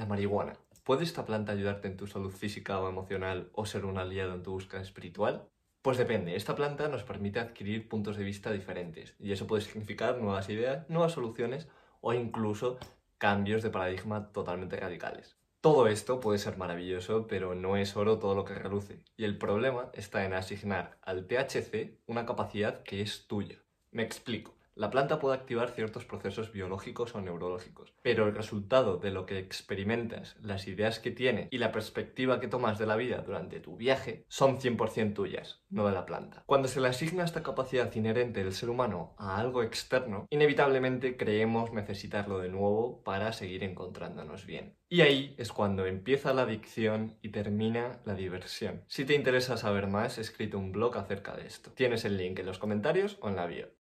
La marihuana. ¿Puede esta planta ayudarte en tu salud física o emocional o ser un aliado en tu búsqueda espiritual? Pues depende, esta planta nos permite adquirir puntos de vista diferentes y eso puede significar nuevas ideas, nuevas soluciones o incluso cambios de paradigma totalmente radicales. Todo esto puede ser maravilloso, pero no es oro todo lo que reluce, y el problema está en asignar al THC una capacidad que es tuya. Me explico. La planta puede activar ciertos procesos biológicos o neurológicos, pero el resultado de lo que experimentas, las ideas que tienes y la perspectiva que tomas de la vida durante tu viaje son 100% tuyas, no de la planta. Cuando se le asigna esta capacidad inherente del ser humano a algo externo, inevitablemente creemos necesitarlo de nuevo para seguir encontrándonos bien. Y ahí es cuando empieza la adicción y termina la diversión. Si te interesa saber más, he escrito un blog acerca de esto. Tienes el link en los comentarios o en la bio.